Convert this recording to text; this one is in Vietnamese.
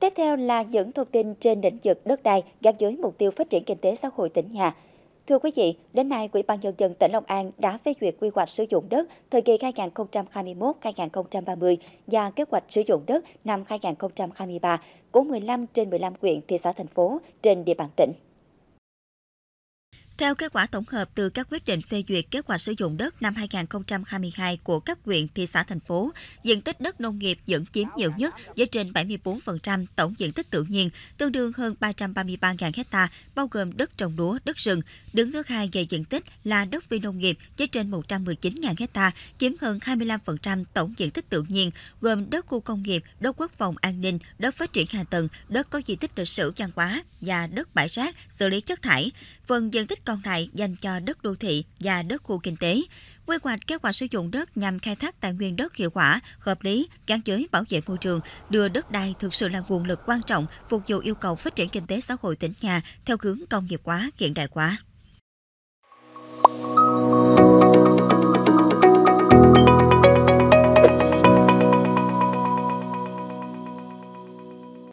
Tiếp theo là những thông tin trên lĩnh vực đất đai gắn với mục tiêu phát triển kinh tế xã hội tỉnh nhà. Thưa quý vị, đến nay, Ủy ban Nhân dân tỉnh Long An đã phê duyệt quy hoạch sử dụng đất thời kỳ 2021-2030 và kế hoạch sử dụng đất năm 2023 của 15 trên 15 huyện, thị xã, thành phố trên địa bàn tỉnh. Theo kết quả tổng hợp từ các quyết định phê duyệt kết quả sử dụng đất năm 2022 của các huyện, thị xã, thành phố, diện tích đất nông nghiệp vẫn chiếm nhiều nhất với trên 74% tổng diện tích tự nhiên, tương đương hơn 333.000 hecta, bao gồm đất trồng lúa, đất rừng. Đứng thứ hai về diện tích là đất phi nông nghiệp với trên 119.000 hecta, chiếm hơn 25% tổng diện tích tự nhiên, gồm đất khu công nghiệp, đất quốc phòng an ninh, đất phát triển hạ tầng, đất có di tích lịch sử văn hóa và đất bãi rác, xử lý chất thải. Phần diện tích còn lại dành cho đất đô thị và đất khu kinh tế. Quy hoạch kế hoạch sử dụng đất nhằm khai thác tài nguyên đất hiệu quả, hợp lý, gắn với bảo vệ môi trường, đưa đất đai thực sự là nguồn lực quan trọng phục vụ yêu cầu phát triển kinh tế xã hội tỉnh nhà theo hướng công nghiệp hóa, hiện đại hóa.